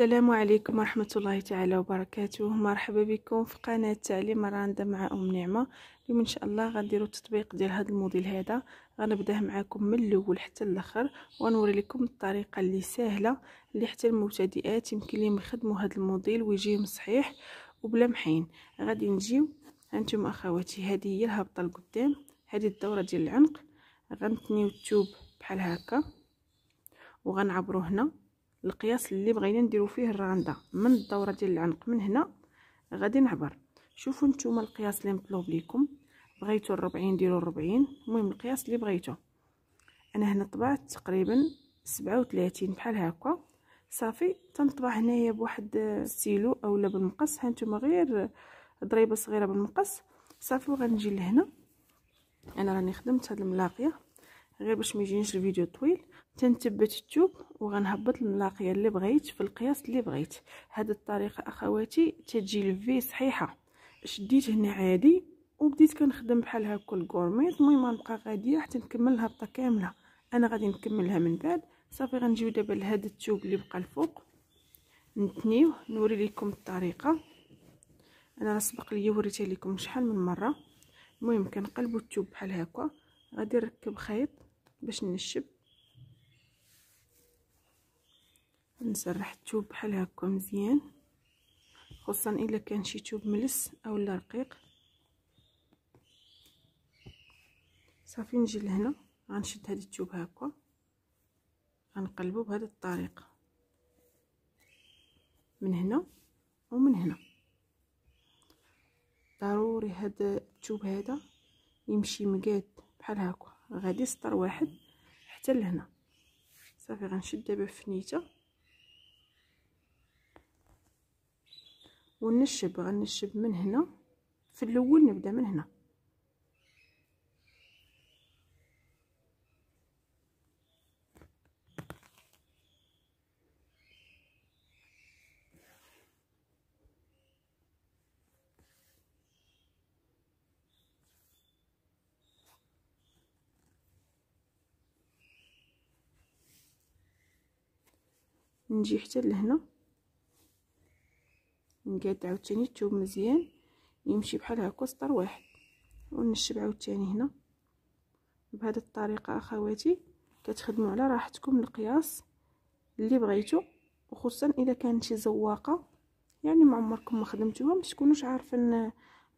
السلام عليكم ورحمة الله تعالى وبركاته مرحبا بكم في قناة تعليم راندا مع أم نعمة اليوم إن شاء الله غنديرو التطبيق ديال هذا الموديل هذا غنبداه معاكم من الأول حتى الأخر ونوري لكم الطريقة اللي سهلة اللي حتى المبتدئات يمكن لهم يخدموا هذا الموديل ويجيهم صحيح وبلا محين غادي نجيو هانتوما أخواتي هذه هي الهبطة لقدام هذه الدورة ديال العنق غنتنيو التوب بحال هكا وغنعبرو هنا القياس اللي بغينا نديرو فيه الراندا من الدوره ديال العنق من هنا غادي نعبر شوفوا نتوما القياس اللي مطلوب ليكم بغيتو الربعين ديرو الربعين المهم القياس اللي بغيتو انا هنا طبعت تقريبا سبعة وثلاثين بحال هكا صافي تنطبع هنايا بواحد السيلو اولا بالمقص ها نتوما غير ضريبه صغيره بالمقص صافي وغنجي لهنا انا راني خدمت هاد الملاقيه غير باش ما يجينيش الفيديو طويل تنثبت الثوب وغنهبط الملاقيه اللي بغيت في القياس اللي بغيت هذه الطريقه اخواتي تجي الفي صحيحه شديت هنا عادي وبديت كنخدم بحال هكا الكورميط المهم غنبقى غاديه حتى نكمل الهبطه كامله انا غادي نكملها من بعد صافي غنجيو دابا لهذا الثوب اللي بقى الفوق نتنيوه نوري لكم الطريقه انا راه سبق ليا وريتها لكم شحال من مره المهم كنقلبوا الثوب بحال هكا غادي نركب خيط باش نشب نسرح الثوب بحال هكا مزيان خصوصا الا كان شي ثوب ملس اولا رقيق صافي نجي لهنا غنشد هاد الثوب هكا غنقلبو بهاد الطريقه من هنا ومن هنا ضروري هاد الثوب هذا يمشي مقاد بحال هكا غادي سطر واحد حتى لهنا صافي غنشد دابا فنيته ونشب غنشب من هنا في الاول نبدا من هنا نجي حتى لهنا نقاد عاوتاني الثوب مزيان يمشي بحال هكا سطر واحد ونشب عاوتاني هنا بهذه الطريقه اخواتي كتخدموا على راحتكم القياس اللي بغيتو وخصوصا اذا كانت شي زواقه يعني ما عمركم ما خدمتوها ما تكونوش عارفين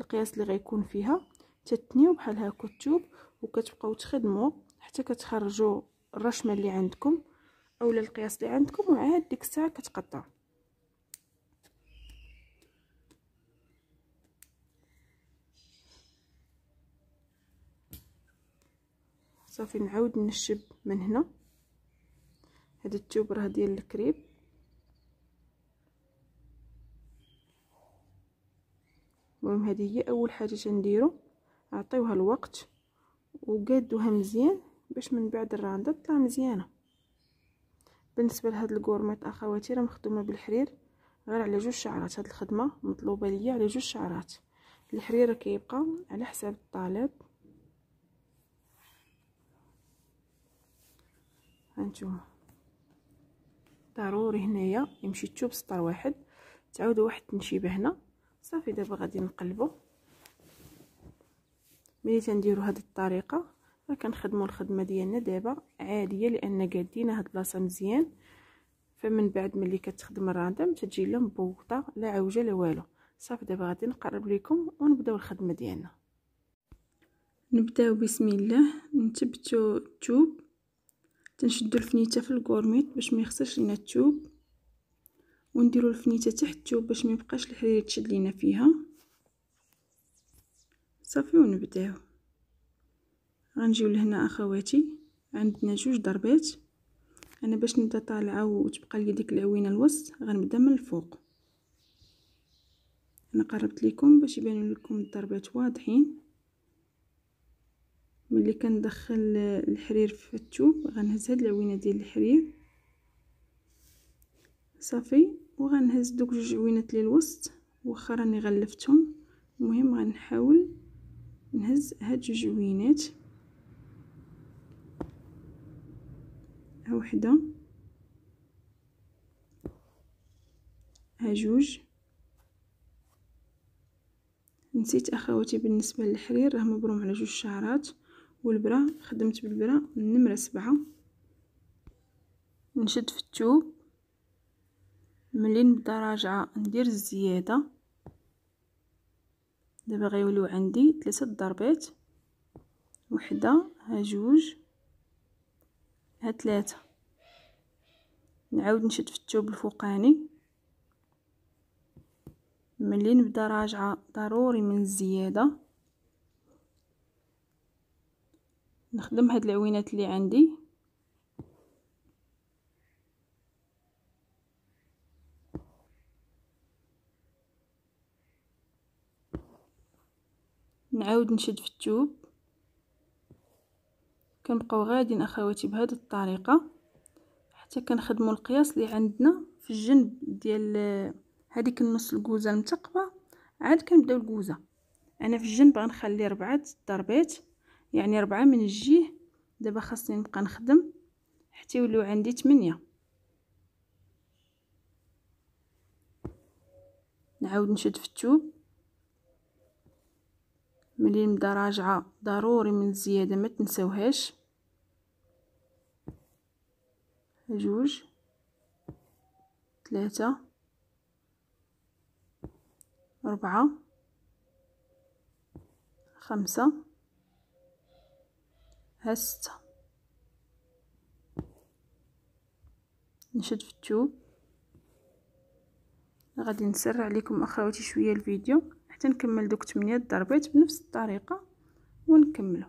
القياس اللي غيكون فيها تتنيو بحال هكا الثوب وكتبقاو تخدموا حتى كتخرجوا الرشمه اللي عندكم اولا القياس اللي عندكم وعاد ديك الساعه كتقطعوا صافي نعاود نشب من هنا هاد التوب راه ديال الكريب المهم هذه هي اول حاجه تنديرو اعطيوها الوقت وقادوها مزيان باش من بعد الرانده تطلع مزيانه بالنسبه لهاد الكورميط اخواتي راه مخدومه بالحرير غير على جوج شعرات هاد الخدمه مطلوبه ليا على جوج شعرات الحرير كيبقى على حساب الطالب هانتوما ضروري هنايا يمشي تشوب سطر واحد تعاودوا واحد التنشيبه هنا صافي دابا غادي نقلبو ملي تنديرو هاد الطريقه راه كنخدمو الخدمه ديالنا دابا عاديه لان قادينا هاد البلاصه مزيان فمن بعد ملي كتخدم الراندم تجي لا مبوطه لا عوجه لا والو صافي دابا غادي نقرب لكم ونبداو الخدمه ديالنا نبداو بسم الله نتبتو التوب تنشدو الفنيته في الكورميط باش ما يخسرش لينا الثوب ونديرو الفنيته تحت الثوب باش ما يبقاش الحرير تشد لينا فيها صافي ونبداو غنجيو لهنا اخواتي عندنا جوج ضربات انا باش نبدا طالعه وتبقى لي ديك العوينه الوسط غنبدا من الفوق انا قربت لكم باش يبانوا لكم الضربات واضحين ملي كندخل الحرير في الثوب غنهز هاد العوينه ديال الحرير صافي وغنهز دوك جوج عوينات اللي الوسط واخا راني غلفتهم المهم غنحاول نهز هاد جوج عوينات ها وحده ها جوج نسيت اخواتي بالنسبه للحرير راه مبروم على جوج شعرات والبرا خدمت بالبرا نمرة سبعة نشد في التوب ملي نبدا راجعة ندير الزيادة دابا غيوليو عندي ثلاثة ضربات وحدة ها جوج ها ثلاثة نعاود نشد في التوب الفوقاني ملي نبدا راجعة ضروري من الزيادة نخدم هاد العوينات اللي عندي نعاود نشد في التوب كنبقاو غاديين اخواتي بهذه الطريقه حتى كنخدموا القياس اللي عندنا في الجنب ديال هذيك النص الكوزه المتقبه عاد كنبداو الكوزه انا في الجنب غنخلي ربعه ضربات يعني ربعة من الجيه دابا خاصني نبقى نخدم حتى يوليو عندي تمنية نعاود نشد في التوب ملي نبدا راجعه ضروري من الزياده ما تنساوهاش جوج ثلاثة أربعة خمسة هستة نشد في التوب غادي نسرع لكم اخواتي شويه الفيديو حتى نكمل دوك 8 ضربات بنفس الطريقه ونكملو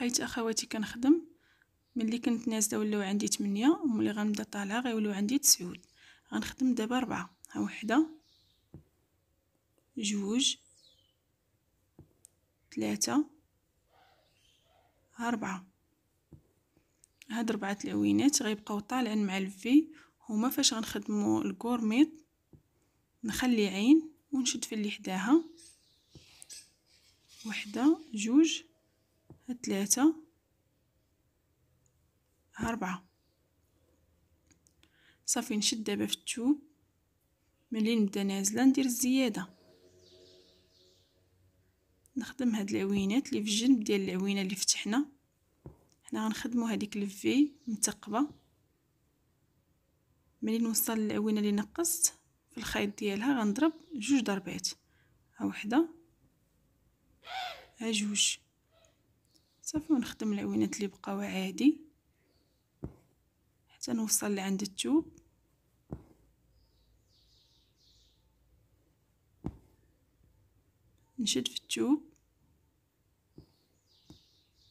بقيت اخواتي كنخدم ملي كنت نازله ولاو عندي 8 وملي غنبدا طالعه غيوليو عندي 9 غنخدم دابا 4 ها وحده جوج ثلاثة ها ربعة هاد ربعة العوينات غيبقاو طالعين مع الفي هما فاش غنخدمو الكورميط نخلي عين ونشد في اللي حداها وحدة جوج ثلاثة أربعة صافي نشد دابا في الثوب ملي نبدا نازله ندير الزياده نخدم هاد العوينات اللي في الجنب ديال العوينه اللي فتحنا حنا غنخدمو هذيك الفي متقبه ملي نوصل للعوينه اللي نقصت في الخيط ديالها غنضرب جوج ضربات ها وحده ها جوج صافي ونخدم العوينات اللي بقاو عادي حتى نوصل لعند التوب نشد في التوب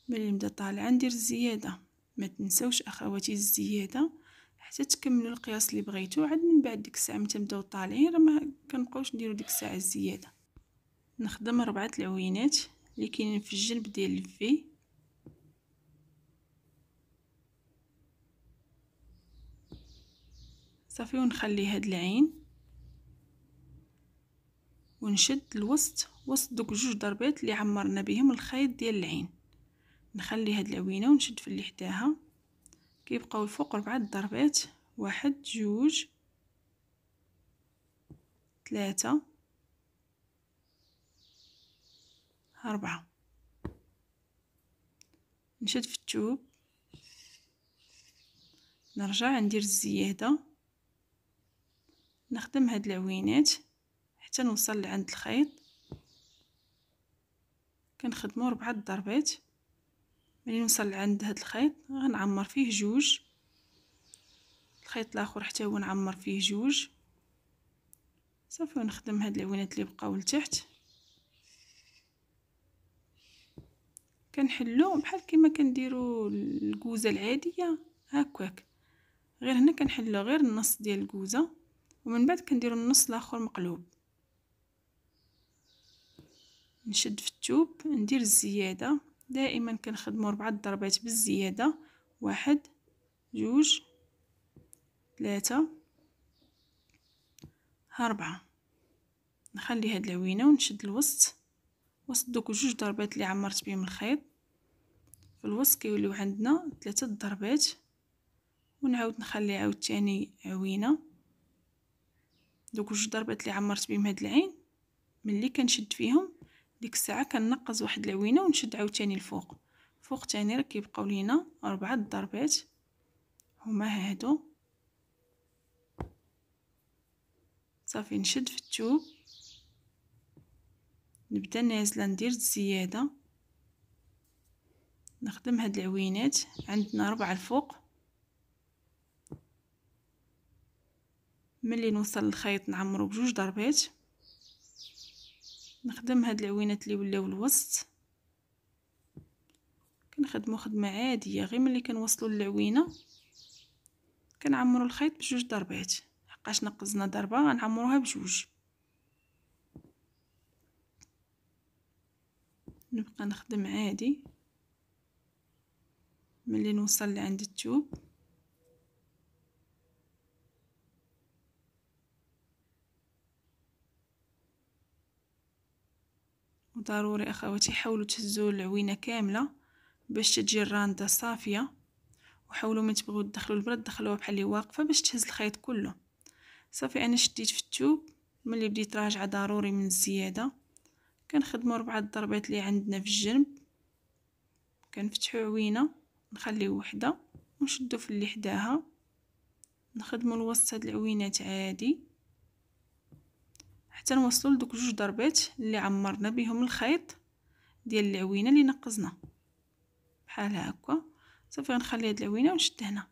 ملي نبدا طالعه ندير الزياده ما تنساوش اخواتي الزياده حتى تكملوا القياس اللي بغيتو عاد من بعد ديك الساعه ملي تبداو طالعين راه ما كنبقاوش نديرو ديك الساعه الزياده نخدم ربعه العوينات اللي كاينين في الجنب ديال الفي صافي ونخلي هاد العين ونشد الوسط وسط دوك جوج ضربات اللي عمرنا بهم الخيط ديال العين نخلي هاد العوينه ونشد في اللي حداها كيبقاو الفوق ربعه ضربات واحد جوج ثلاثة أربعة نشد في التوب نرجع ندير الزيادة نخدم هاد العوينات حتى نوصل لعند الخيط كنخدمو ربعة ضربات ملي نوصل لعند هاد الخيط غنعمر فيه جوج الخيط الاخر حتى هو نعمر فيه جوج صافي ونخدم هاد العوينات اللي بقاو لتحت كنحلو بحال كما كنديرو الكوزه العاديه هكاك غير هنا كنحلو غير النص ديال الكوزه ومن بعد كنديروا النص الاخر مقلوب نشد في التوب ندير الزياده دائما كنخدمو ربعة ضربات بالزياده واحد جوج ثلاثة أربعة نخلي هاد العوينه ونشد الوسط وسط دوك جوج ضربات اللي عمرت بهم الخيط في الوسط كيوليو عندنا ثلاثه ضربات ونعاود نخلي عاوتاني عوينه دوك جوج ضربات اللي عمرت بهم هاد العين ملي كنشد فيهم ديك الساعه كنقز واحد العوينه ونشد عاوتاني الفوق فوق تاني راه كيبقاو لينا اربعه الضربات هما هادو صافي نشد في الثوب نبدا نازله ندير الزياده نخدم هاد العوينات عندنا ربعه الفوق ملي نوصل الخيط نعمرو بجوج ضربات نخدم هاد العوينات اللي ولاو الوسط كنخدمو خدمه عاديه غير ملي كنوصلوا للعوينه كنعمرو الخيط بجوج ضربات حقاش نقزنا ضربه غنعمروها بجوج نبقى نخدم عادي ملي نوصل لعند التوب وضروري اخواتي حاولوا تهزوا العوينه كامله باش تجي الرانده صافيه وحاولوا ما تبغوا تدخلوا البرد دخلوها بحال اللي واقفه باش تهز الخيط كله صافي انا شديت في التوب ملي بديت راجعه ضروري من الزياده كنخدموا ربعه الضربات اللي عندنا في الجنب كنفتحوا عوينه نخليو وحده ونشدو في اللي حداها نخدموا الوسط هاد العوينات عادي حتى نوصلوا لدوك جوج ضربات اللي عمرنا بهم الخيط ديال العوينه اللي نقزنا بحال هكا صافي غنخلي هاد العوينه ونشد هنا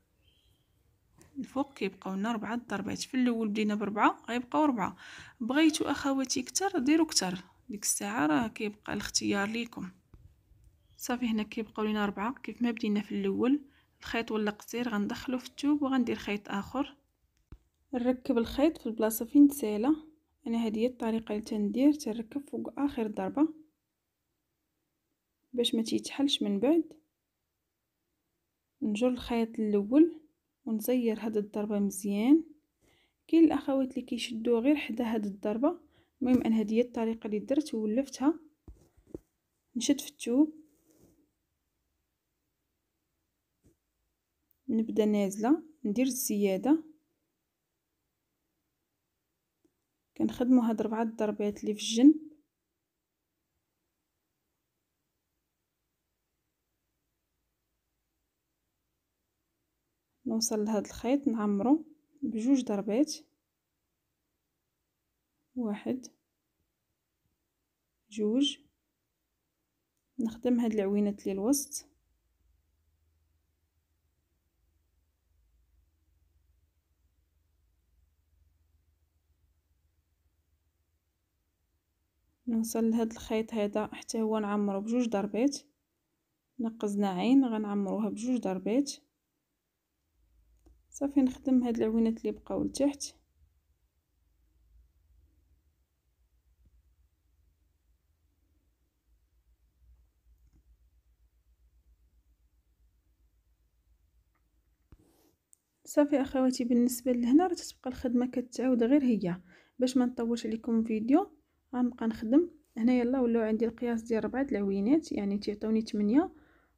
الفوق كيبقاو لنا ربعه ضربات في الاول بدينا بربعه غيبقاو ربعه بغيتو اخواتي كتر ديروا كتر ديك الساعه راه كيبقى الاختيار ليكم صافي هنا كيبقاو لينا ربعه كيف ما بدينا في الاول الخيط ولا قصير غندخلو في الثوب وغندير خيط اخر نركب الخيط في البلاصه فين تسالا انا هذه هي الطريقه اللي تندير تنركب فوق اخر ضربه باش ما تيتحلش من بعد نجر الخيط الاول ونزير هاد الضربه مزيان كاين الاخوات اللي كيشدوا غير حدا هاد الضربه المهم انا هذه هي الطريقه اللي درت ولفتها نشد في الثوب نبدا نازله ندير الزياده كنخدمو هاد ربعة الضربات اللي في الجنب نوصل لهاد الخيط نعمرو بجوج ضربات واحد جوج نخدم هاد العوينات الوسط نوصل لهاد الخيط هذا حتى هو نعمرو بجوج ضربات نقزنا عين غنعمروها بجوج ضربات صافي نخدم هاد العوينات اللي بقاو لتحت صافي اخواتي بالنسبه لهنا راه تتبقى الخدمه كتعاود غير هي باش ما نطولش عليكم الفيديو غنبقى نخدم هنا يلا ولاو عندي القياس ديال ربعة العوينات يعني تيعطوني تمنية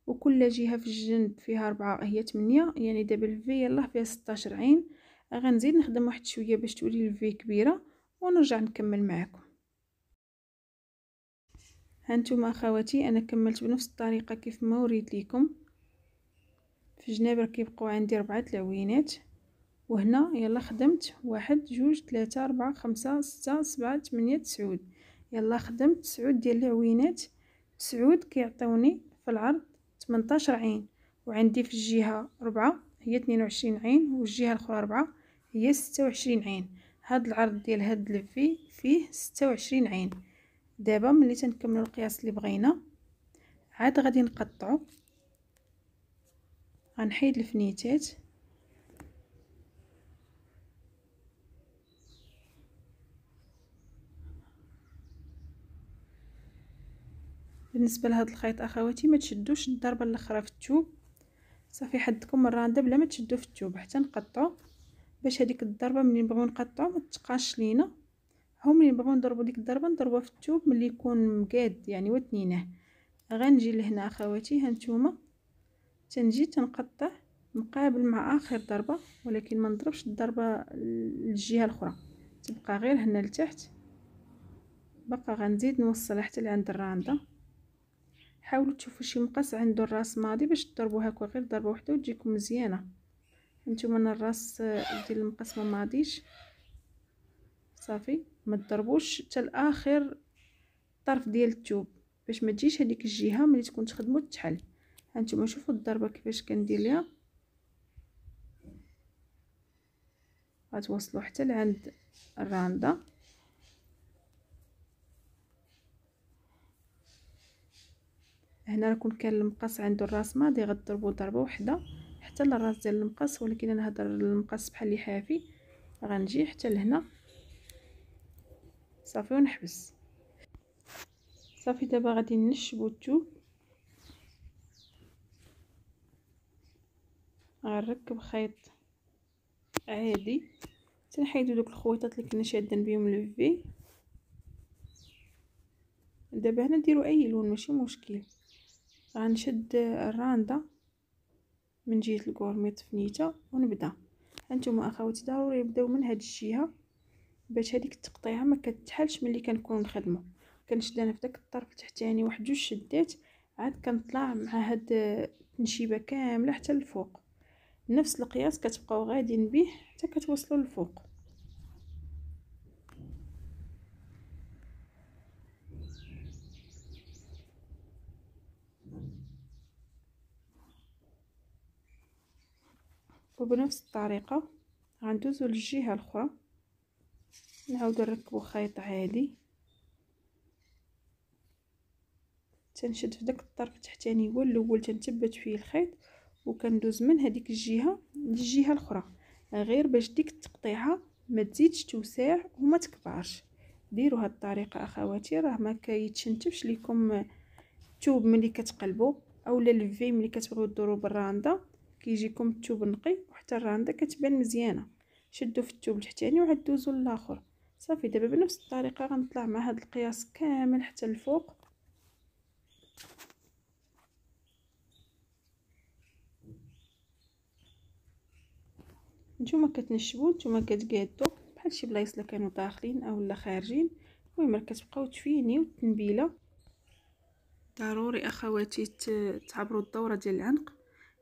وكل جهه في الجنب فيها ربعة هي تمنية يعني دابا الفي يلا فيها ستاشر عين غنزيد نخدم واحد شويه باش تولي الفي كبيره ونرجع نكمل معاكم هانتوما اخواتي انا كملت بنفس الطريقه كيف ما وريت لكم في الجناب كيبقاو عندي ربعه العوينات وهنا يلا خدمت واحد جوج ثلاثة أربعة خمسة ستة سبعة ثمانية تسعود يلا خدمت تسعود ديال العوينات تسعود كيعطيوني في العرض تمنتاشر عين وعندي في الجهة ربعة هي وعشرين عين والجهة الأخرى ربعة هي ستة وعشرين عين هاد العرض ديال هاد اللفي فيه ستة وعشرين عين دابا ملي تنكملو القياس اللي بغينا عاد غادي نقطعو غنحيد الفنيتات بالنسبه لهذا الخيط اخواتي ما تشدوش الضربه الاخرى في الثوب صافي حدكم الرانده بلا ما تشدو في الثوب حتى نقطعو باش هذيك الضربه ملي نبغيو نقطعو ما تقاش لينا هو ملي نبغيو نضربو ديك الضربه نضربوها في الثوب ملي يكون مقاد يعني وتنينه غنجي لهنا اخواتي هانتوما تنجي تنقطع مقابل مع اخر ضربه ولكن ما نضربش الضربه للجهه الاخرى تبقى غير هنا لتحت بقى غنزيد نوصل حتى لعند الرانده حاولوا تشوفوا شي مقص عنده الراس ماضي باش تضربوا هكا غير ضربه وحده وتجيكم مزيانه انتم انا الراس ديال المقص ما ماضيش صافي ما تضربوش حتى لاخر الطرف ديال الثوب باش ما تجيش هذيك الجهه ملي تكون تخدموا تحل هانتوما شوفوا الضربه كيفاش كندير ليها غتوصلوا حتى لعند الرانده هنا راكم كان المقص عنده الراس ماضي غضربو ضربه وحده حتى للراس ديال المقص ولكن انا هضر المقص بحال اللي حافي غنجي حتى لهنا صافي ونحبس صافي دابا غادي نشبو الثوب غنركب خيط عادي تنحيدو دوك الخويطات اللي كنا شادين بهم الفي دابا هنا نديرو اي لون ماشي مشكل غنشد الراندا من جهه الكورميط في نيته ونبدا هانتوما اخواتي ضروري نبداو من هاد الجهه باش هذيك التقطيعه ما كتحلش ملي كنكون نخدمه كنشد انا في داك الطرف التحتاني واحد جوج شدات عاد كنطلع مع هاد التنشيبه كامله حتى الفوق نفس القياس كتبقاو غاديين به حتى كتوصلوا للفوق وبنفس الطريقة غندوزو للجهة الأخرى نعاودو نركبو خيط عادي تنشد في داك الطرف التحتاني هو الاول تنثبت فيه الخيط وكندوز من هذيك الجهه للجهه الاخرى غير باش ديك التقطيعه ما تزيدش توسع وما تكبرش ديروا هاد الطريقه اخواتي راه ما كيتشنتفش لكم الثوب ملي كتقلبوا اولا الفي ملي كتبغيو ديروا بالرانده كيجيكم الثوب نقي حتى الرانده كتبان مزيانه شدو في التوب الحتاني وعاد دوزو للاخر صافي دابا بنفس الطريقه غنطلع مع هاد القياس كامل حتى الفوق نتوما كتنشبو نتوما كتقادو بحال شي بلايص اللي كانوا داخلين اولا خارجين المهم كتبقاو تفينيو التنبيله ضروري اخواتي تعبروا الدوره ديال العنق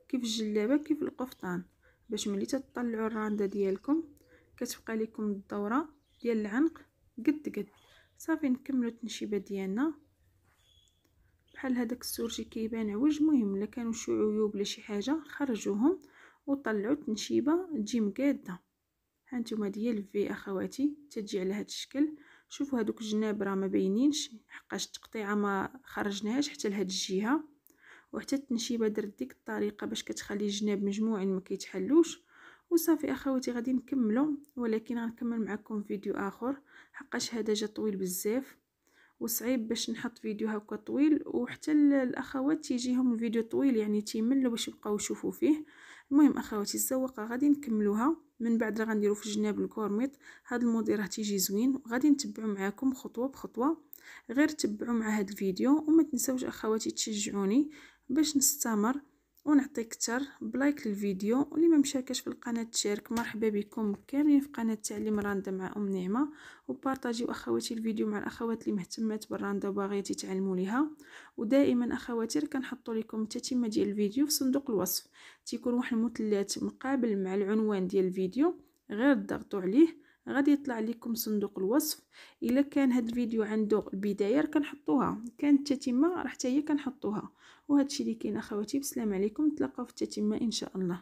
كيف الجلابه كيف القفطان باش ملي تطلعوا الرانده ديالكم كتبقى لكم الدوره ديال العنق قد قد صافي نكملوا التنشيبه ديالنا بحال هذاك السورجي كيبان عوج مهم الا كانوا شي عيوب ولا شي حاجه خرجوهم وطلعوا التنشيبه تجي مقاده هانتوما ديال في اخواتي تجي على هذا الشكل شوفوا هذوك الجناب راه ما باينينش حقاش التقطيعه ما خرجناهاش حتى لهاد الجهه وحتى التنشيبه درت ديك الطريقه باش كتخلي الجناب مجموعين ما كيتحلوش وصافي اخواتي غادي نكملو ولكن غنكمل معكم فيديو اخر حقاش هذا جا طويل بزاف وصعيب باش نحط فيديو هكا طويل وحتى الاخوات تيجيهم الفيديو طويل يعني تيملوا باش يبقاو يشوفوا فيه المهم اخواتي الزواقه غادي نكملوها من بعد راه غنديرو في الجناب الكورميط هذا الموديل راه تيجي زوين غادي نتبعو معاكم خطوه بخطوه غير تبعوا مع هذا الفيديو وما تنساوش اخواتي تشجعوني باش نستمر ونعطي كتر بلايك للفيديو واللي ما مشاركش في القناه تشارك مرحبا بكم كاملين في قناه تعليم راندا مع ام نعمه وبارطاجيو اخواتي الفيديو مع الاخوات اللي مهتمات بالراندا وباغيه تتعلموا ليها ودائما اخواتي كنحطوا لكم التتمه ديال الفيديو في صندوق الوصف تيكون واحد المثلث مقابل مع العنوان ديال الفيديو غير تضغطوا عليه غادي يطلع لكم صندوق الوصف الا كان هاد الفيديو عنده البدايه راه كنحطوها كانت التتمه راه حتى هي كنحطوها وهذا الشيء اللي كاين اخواتي بالسلامه عليكم نتلاقاو في التتمه ان شاء الله